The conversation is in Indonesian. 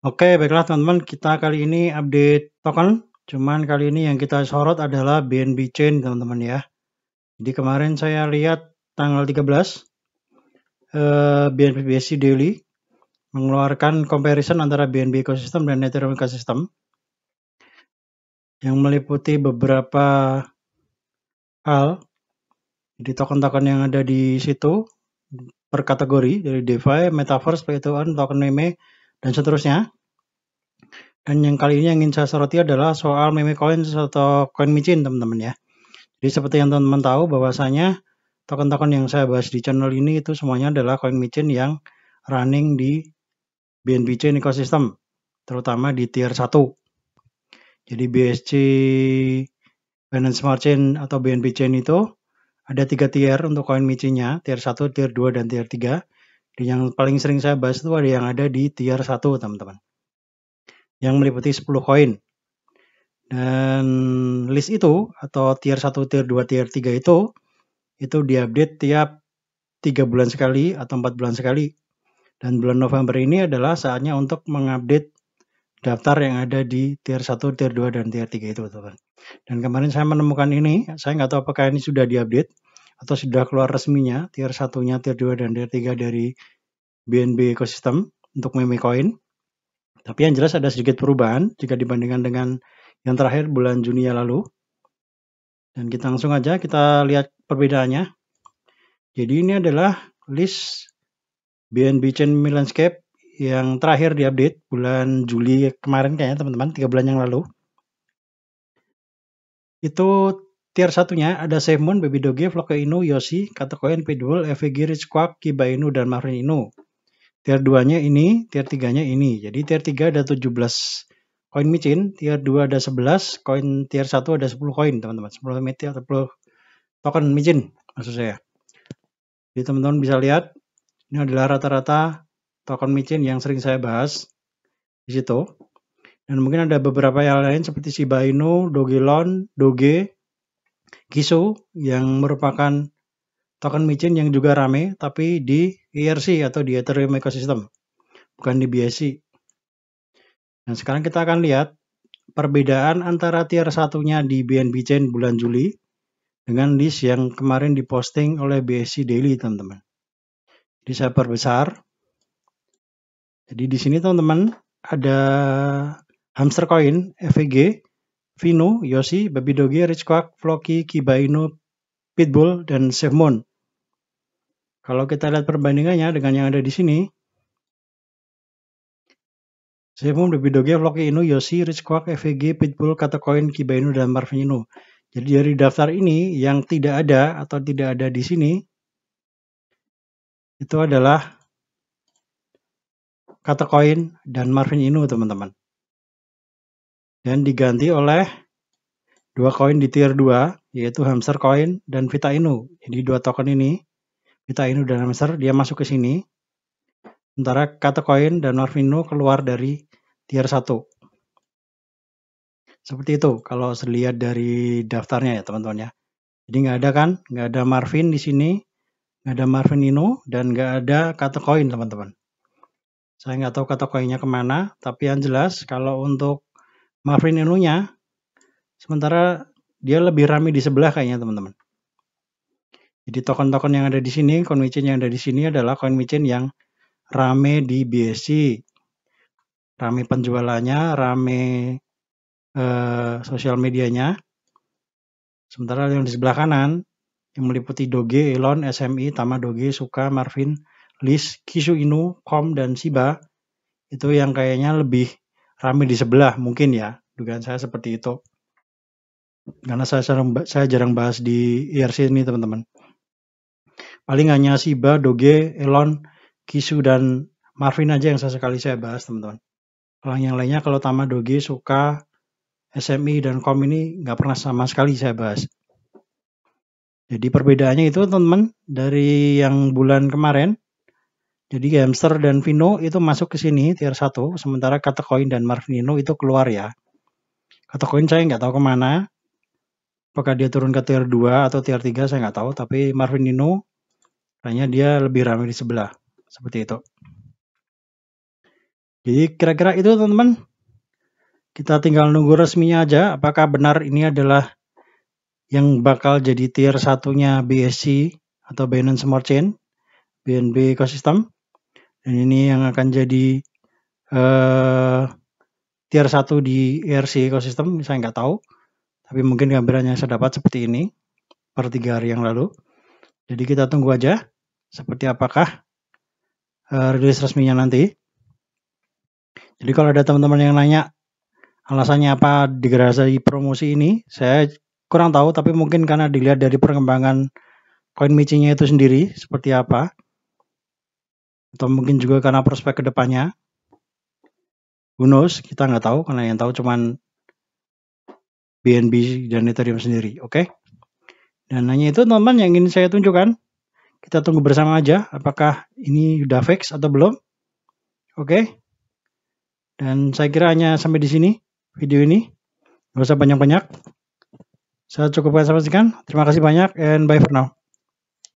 Oke, baiklah teman-teman, kita kali ini update token. Cuman kali ini yang kita sorot adalah BNB Chain, teman-teman ya. Jadi kemarin saya lihat tanggal 13, eh, BNB BSC Daily mengeluarkan comparison antara BNB Ecosystem dan Ethereum Ecosystem yang meliputi beberapa hal. Jadi token-token yang ada di situ per kategori dari DeFi, Metaverse, Play to Earn, token meme, dan seterusnya. Dan yang kali ini yang ingin saya soroti adalah soal meme coin atau coin micin teman-teman ya. Jadi seperti yang teman-teman tahu bahwasanya token-token yang saya bahas di channel ini itu semuanya adalah coin micin yang running di BNB chain ecosystem, terutama di tier 1. Jadi BSC Binance Smart Chain atau BNB Chain itu ada tiga tier untuk koin micinnya, tier 1, tier 2, dan tier 3. Yang paling sering saya bahas itu ada yang ada di tier 1 teman-teman. Yang meliputi 10 koin. Dan list itu atau tier 1, tier 2, tier 3 itu itu diupdate tiap 3 bulan sekali atau 4 bulan sekali. Dan bulan November ini adalah saatnya untuk mengupdate daftar yang ada di tier 1, tier 2, dan tier 3 itu teman. Dan kemarin saya menemukan ini, saya nggak tahu apakah ini sudah diupdate, atau sudah keluar resminya tier satunya, tier 2 dan tier 3 dari BNB ecosystem untuk meme coin. Tapi yang jelas ada sedikit perubahan jika dibandingkan dengan yang terakhir bulan Juni yang lalu. Dan kita langsung aja kita lihat perbedaannya. Jadi ini adalah list BNB Chain Landscape yang terakhir diupdate bulan Juli kemarin kayaknya teman-teman, 3 bulan yang lalu. Itu Tier satunya ada Seimon, Baby Doge, Floke Inu, Yoshi, Katakoen, Pidul, FVG, Rich Quack, Kiba Inu, dan Marvin Inu. Tier 2-nya ini, tier 3-nya ini. Jadi tier 3 ada 17 koin micin, tier 2 ada 11, koin tier 1 ada 10 koin, teman-teman. 10 micin atau 10 token micin maksud saya. Jadi teman-teman bisa lihat ini adalah rata-rata token micin yang sering saya bahas di situ. Dan mungkin ada beberapa yang lain seperti Shiba Inu, Dogelon, Doge, Giso yang merupakan token micin yang juga rame tapi di ERC atau di Ethereum Ecosystem, bukan di BSC. Nah, sekarang kita akan lihat perbedaan antara tier satunya di BNB Chain bulan Juli dengan list yang kemarin diposting oleh BSC Daily, teman-teman. Jadi saya perbesar. Jadi di sini teman-teman ada hamster coin FEG Vino, Yosi, Baby Doge, Rich Quack, Floki, Kiba Inu, Pitbull, dan Sevmon. Kalau kita lihat perbandingannya dengan yang ada di sini, Sevmon, Baby Doge, Floki Inu, Yosi, Rich Quack, FVG, Pitbull, Katacoin, Kiba Inu, dan Marvin Inu. Jadi dari daftar ini yang tidak ada atau tidak ada di sini, itu adalah Katacoin dan Marvin Inu, teman-teman dan diganti oleh dua koin di tier 2 yaitu hamster koin dan Vita Inu. Jadi dua token ini Vita Inu dan hamster dia masuk ke sini. Sementara kata coin dan norvino keluar dari tier 1. Seperti itu kalau dilihat dari daftarnya ya teman-teman ya. Jadi nggak ada kan, nggak ada Marvin di sini, nggak ada Marvin Inu dan nggak ada kata koin teman-teman. Saya nggak tahu kata koinnya kemana, tapi yang jelas kalau untuk Marvin Enunya. Sementara dia lebih rame di sebelah kayaknya teman-teman. Jadi token-token yang ada di sini, coin micin yang ada di sini adalah coin micin yang rame di BSC. Rame penjualannya, rame eh, sosial medianya. Sementara yang di sebelah kanan yang meliputi Doge, Elon, SMI, Tama Doge, Suka, Marvin, Lis, Kishu Inu, Kom, dan Siba, itu yang kayaknya lebih rame di sebelah mungkin ya dugaan saya seperti itu karena saya jarang, saya jarang bahas di IRC e ini teman-teman paling hanya Siba, Doge, Elon, Kisu dan Marvin aja yang saya sekali saya bahas teman-teman. Kalau yang lainnya kalau Tama Doge, Suka, SMI dan Kom ini nggak pernah sama sekali saya bahas. Jadi perbedaannya itu teman-teman dari yang bulan kemarin jadi hamster dan Vino itu masuk ke sini tier 1, sementara koin dan Marvino itu keluar ya. koin saya nggak tahu kemana, apakah dia turun ke tier 2 atau tier 3 saya nggak tahu, tapi Marvino kayaknya dia lebih ramai di sebelah, seperti itu. Jadi kira-kira itu teman-teman, kita tinggal nunggu resminya aja, apakah benar ini adalah yang bakal jadi tier satunya BSC atau Binance Smart Chain, BNB Ecosystem. Dan ini yang akan jadi uh, tier 1 di ERC ecosystem, saya nggak tahu. Tapi mungkin gambaran saya dapat seperti ini per tiga hari yang lalu. Jadi kita tunggu aja seperti apakah uh, rilis resminya nanti. Jadi kalau ada teman-teman yang nanya alasannya apa digerasai promosi ini, saya kurang tahu tapi mungkin karena dilihat dari perkembangan coin matching-nya itu sendiri seperti apa atau mungkin juga karena prospek kedepannya. Who knows? Kita nggak tahu karena yang tahu cuman BNB dan Ethereum sendiri. Oke? Okay? Dan hanya itu teman-teman yang ingin saya tunjukkan. Kita tunggu bersama aja apakah ini sudah fix atau belum. Oke? Okay? Dan saya kira hanya sampai di sini video ini. nggak usah banyak-banyak. Saya cukupkan sampai sekian. Terima kasih banyak and bye for now.